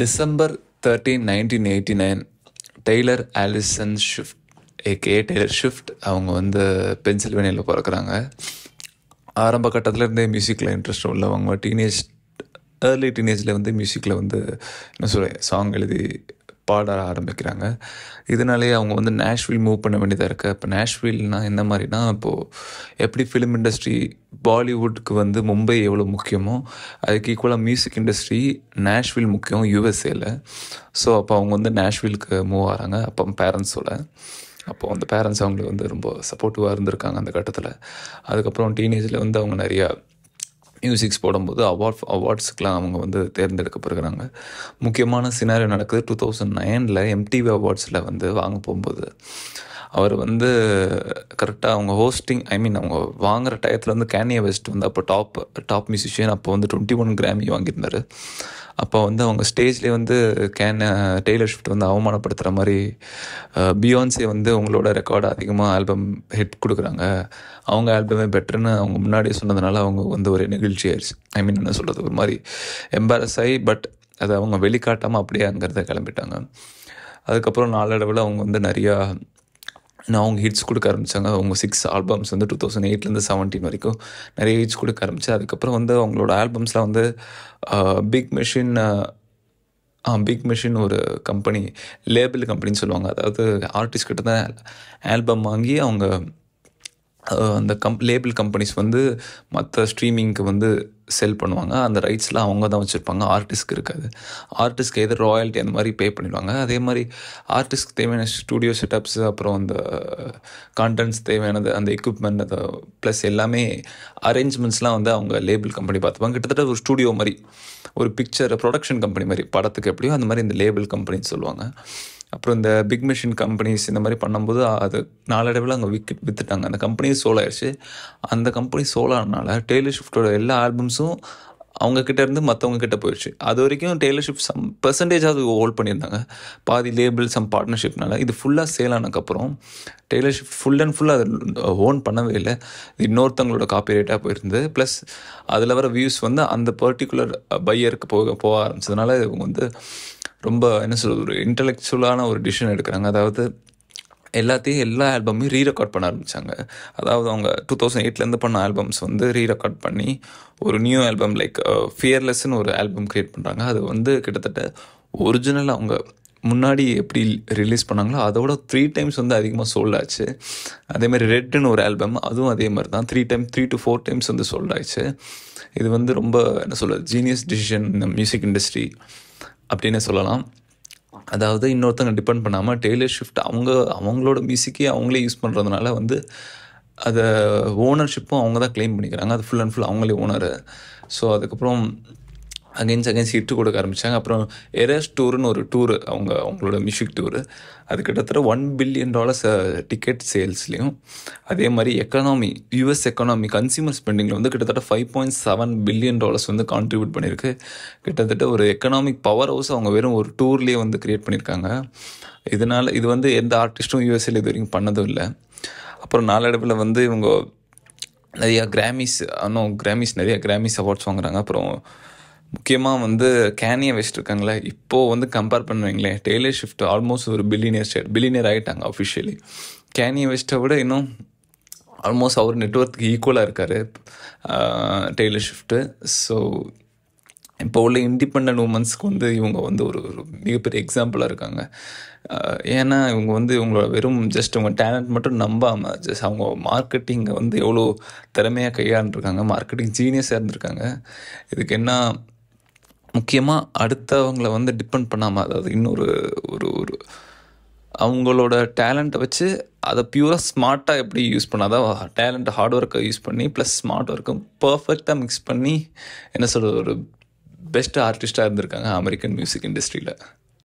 December thirteen nineteen eighty nine Taylor Alison Swift aka Taylor Swift அவங்க வந்து பென்சில்வேனியில் பிறக்கிறாங்க ஆரம்ப கட்டத்துலேருந்தே மியூசிக்கில் இன்ட்ரெஸ்ட் உள்ளவங்க டீனேஜ் ஏர்லி டீனேஜில் வந்து மியூசிக்கில் வந்து என்ன சொல்கிறேன் சாங் எழுதி பாட ஆரம்பிக்கிறாங்க இதனாலேயே அவங்க வந்து நேஷ்வில் மூவ் பண்ண வேண்டியதாக இருக்குது இப்போ நேஷ்வில்னால் என்ன மாதிரினா இப்போது எப்படி ஃபிலிம் இண்டஸ்ட்ரி பாலிவுட்க்கு வந்து மும்பை எவ்வளோ முக்கியமோ அதுக்கு ஈக்குவலாக மியூசிக் இண்டஸ்ட்ரி நேஷ்வில் முக்கியம் யூஎஸ்ஏல ஸோ அப்போ அவங்க வந்து நேஷ்வில்க்கு மூவ் ஆகிறாங்க அப்போ பேரண்ட்ஸோட அப்போது அந்த பேரண்ட்ஸ் அவங்களுக்கு வந்து ரொம்ப சப்போர்ட்டிவாக இருந்திருக்காங்க அந்த கட்டத்தில் அதுக்கப்புறம் டீனேஜில் வந்து அவங்க நிறையா மியூசிக்ஸ் போடும்போது அவார்ட் அவார்ட்ஸுக்கெலாம் அவங்க வந்து தேர்ந்தெடுக்கப்படுகிறாங்க முக்கியமான சினாரியோ நடக்குது டூ தௌசண்ட் நைனில் எம்டிவி அவார்ட்ஸில் வந்து வாங்க போகும்போது அவர் வந்து கரெக்டாக அவங்க ஹோஸ்டிங் ஐ மீன் அவங்க வாங்குற டயத்தில் வந்து கேனியா வெஸ்ட் வந்து அப்போ டாப் டாப் மியூசிஷியன் அப்போ வந்து டுவெண்ட்டி ஒன் கிராமி வாங்கியிருந்தார் அப்போ வந்து அவங்க ஸ்டேஜ்லேயே வந்து கேன் டெய்லர் ஷிஃப்ட் வந்து அவமானப்படுத்துகிற மாதிரி பியான்ஸே வந்து அவங்களோட ரெக்கார்டு அதிகமாக ஆல்பம் ஹிட் கொடுக்குறாங்க அவங்க ஆல்பமே பெட்டர்னு அவங்க முன்னாடியே சொன்னதுனால அவங்க வந்து ஒரு நெகிழ்ச்சி ஆயிடுச்சு ஐ மீன் என்ன சொல்கிறது ஒரு மாதிரி எம்பாரஸ் ஆகி பட் அதை அவங்க வெளிக்காட்டாமல் அப்படியே அங்கேருந்து கிளம்பிட்டாங்க அதுக்கப்புறம் நாளடைவில் அவங்க வந்து நிறையா நான் அவங்க ஹிட்ஸ் கொடுக்க ஆரம்பித்தாங்க அவங்க சிக்ஸ் ஆல்பம்ஸ் வந்து டூ தௌசண்ட் எயிட்லேருந்து செவன்டீன் வரைக்கும் நிறைய ஹிட்ஸ் கொடுக்க ஆரம்பிச்சு அதுக்கப்புறம் வந்து அவங்களோட ஆல்பம்ஸ்லாம் வந்து பிக் மிஷின் பிக் மிஷின் ஒரு கம்பெனி லேபிள் கம்பெனின்னு சொல்லுவாங்க அதாவது ஆர்டிஸ்ட் கிட்ட தான் ஆல்பம் வாங்கி அவங்க அந்த கம் லேபிள் கம்பெனிஸ் வந்து மற்ற ஸ்ட்ரீமிங்க்கு வந்து செல் பண்ணுவாங்க அந்த ரைட்ஸ்லாம் அவங்க தான் வச்சுருப்பாங்க ஆர்டிஸ்ட்க்கு இருக்காது ஆர்டிஸ்ட்க்கு எது ராயல்ட்டி அந்த மாதிரி பே பண்ணிடுவாங்க அதே மாதிரி ஆர்டிஸ்ட்க்கு தேவையான ஸ்டூடியோ செட்டப்ஸ் அப்புறம் அந்த கான்டென்ட்ஸ் தேவையானது அந்த எக்யூப்மெண்ட் அதை ப்ளஸ் எல்லாமே அரேஞ்ச்மெண்ட்ஸ்லாம் வந்து அவங்க லேபிள் கம்பெனி பார்த்துப்பாங்க கிட்டத்தட்ட ஒரு ஸ்டூடியோ மாதிரி ஒரு பிக்சர் ப்ரொடக்ஷன் கம்பெனி மாதிரி படத்துக்கு எப்படியோ அந்த மாதிரி இந்த லேபிள் கம்பெனின்னு சொல்லுவாங்க அப்புறம் இந்த பிக் மிஷின் கம்பெனிஸ் இந்த மாதிரி பண்ணும்போது அது நாளடைவில் அங்கே விக்கெட் விற்றுட்டாங்க அந்த கம்பெனி சோல் ஆயிடுச்சு அந்த கம்பெனி சோலானால டெய்லர் ஷிஃப்டோட எல்லா ஆல்பம்ஸும் அவங்கக்கிட்ட இருந்து மற்றவங்க கிட்ட போயிடுச்சு அது வரைக்கும் டெய்லர்ஷிப் சம் அது ஹோல்ட் பண்ணியிருந்தாங்க பாதி லேபிள் சம் பார்ட்னர்ஷிப்னால இது ஃபுல்லாக சேல் ஆனதுக்கப்புறம் டெய்லர்ஷிப் ஃபுல் அண்ட் ஃபுல்லாக அது ஓன் பண்ணவே இல்லை இன்னொருத்தவங்களோட காப்பி ரேட்டாக போயிருந்து ப்ளஸ் அதில் வர வியூஸ் வந்து அந்த பர்டிகுலர் பையருக்கு போக போக ஆரம்பிச்சதுனால இவங்க வந்து ரொம்ப என்ன சொல்கிறது ஒரு இன்டலெக்சுவலான ஒரு டிசிஷன் எடுக்கிறாங்க அதாவது எல்லாத்தையும் எல்லா ஆல்பமையும் ரீ ரெக்கார்ட் பண்ண ஆரம்பித்தாங்க அதாவது அவங்க டூ தௌசண்ட் எயிட்லேருந்து பண்ண ஆல்பம்ஸ் வந்து ரீ ரெக்கார்ட் பண்ணி ஒரு நியூ ஆல்பம் லைக் ஃபியர்லெஸ்ன்னு ஒரு ஆல்பம் க்ரியேட் பண்ணுறாங்க அது வந்து கிட்டத்தட்ட ஒரிஜினல் அவங்க முன்னாடி எப்படி ரிலீஸ் பண்ணாங்களோ அதோட த்ரீ டைம்ஸ் வந்து அதிகமாக சோல்ட் ஆச்சு அதேமாதிரி ரெட்டுன்னு ஒரு ஆல்பம் அதுவும் அதே மாதிரி தான் three time three to four times வந்து சோல்ட் ஆச்சு இது வந்து ரொம்ப என்ன சொல்கிறது ஜீனியஸ் டிசிஷன் இந்த மியூசிக் இண்டஸ்ட்ரி அப்படின்னு சொல்லலாம் அதாவது இன்னொருத்தங்க டிபெண்ட் பண்ணாமல் டெய்லர் ஷிஃப்ட் அவங்க அவங்களோட மியூசிக்கே அவங்களே யூஸ் பண்ணுறதுனால வந்து அதை ஓனர்ஷிப்பும் அவங்க தான் கிளைம் பண்ணிக்கிறாங்க அது ஃபுல் அண்ட் ஃபுல் அவங்களே ஓனர் ஸோ அதுக்கப்புறம் அகைன்ஸ் அகைன்ஸ் ஹிட்டு கொடுக்க ஆரம்பித்தாங்க அப்புறம் எரஸ் டூருன்னு ஒரு டூரு அவங்க அவங்களோட மியூசிக் டூரு அது கிட்டத்தட்ட ஒன் பில்லியன் டாலர்ஸ் டிக்கெட் சேல்ஸ்லேயும் அதே மாதிரி எக்கனாமி யூஎஸ் எக்கனாமி கன்சியூமர் ஸ்பெண்டிங்கில் வந்து கிட்டத்தட்ட five point seven billion dollars வந்து கான்ட்ரிபியூட் பண்ணியிருக்கு கிட்டத்தட்ட ஒரு எக்கனாமிக் பவர் ஹவுஸ் அவங்க வெறும் ஒரு டூர்லேயே வந்து க்ரியேட் பண்ணியிருக்காங்க இதனால் இது வந்து எந்த ஆர்டிஸ்ட்டும் யூஎஸ்ஏல இது வரைக்கும் பண்ணதும் இல்லை அப்புறம் நாளடைவில் வந்து இவங்க நிறையா கிராமிஸ் ஆனால் கிராமிஸ் நிறையா கிராமிஸ் அவார்ட்ஸ் வாங்குறாங்க அப்புறம் முக்கியமாக வந்து கேனியை வச்சுட்ருக்காங்களே இப்போது வந்து கம்பேர் பண்ணுவீங்களே டெய்லர் ஷிஃப்ட் ஆல்மோஸ்ட் ஒரு பில்லினியர் ஸ்டேட் பில்லினியர் ஆகிட்டாங்க அஃபிஷியலி கேனியை வச்சிட்ட விட இன்னும் ஆல்மோஸ்ட் அவர் நெட்ஒர்க்கு ஈக்குவலாக இருக்கார் டெய்லர் ஷிஃப்ட்டு ஸோ இப்போ உள்ள இண்டிபெண்ட் உமன்ஸ்க்கு வந்து இவங்க வந்து ஒரு ஒரு மிகப்பெரிய எக்ஸாம்பிளாக இருக்காங்க ஏன்னா இவங்க வந்து இவங்களோட வெறும் ஜஸ்ட் அவங்க டேலண்ட் மட்டும் நம்பாமல் ஜஸ்ட் அவங்க மார்க்கெட்டிங்கை வந்து எவ்வளோ திறமையாக கையாண்டுருக்காங்க மார்க்கெட்டிங் ஜீனியஸாக இருந்திருக்காங்க இதுக்கு என்ன முக்கியமாக அடுத்தவங்கள வந்து டிபெண்ட் பண்ணாமல் அதாவது இன்னொரு ஒரு ஒரு அவங்களோட டேலண்ட்டை வச்சு அதை பியூராக ஸ்மார்ட்டாக எப்படி யூஸ் பண்ணாதான் டேலண்ட் ஹார்ட் ஒர்க்கை யூஸ் பண்ணி ப்ளஸ் ஸ்மார்ட் ஒர்க்கும் பர்ஃபெக்டாக மிக்ஸ் பண்ணி என்ன சொல்கிறது ஒரு பெஸ்ட் ஆர்டிஸ்ட்டாக இருந்திருக்காங்க அமெரிக்கன் மியூசிக் இண்டஸ்ட்ரியில்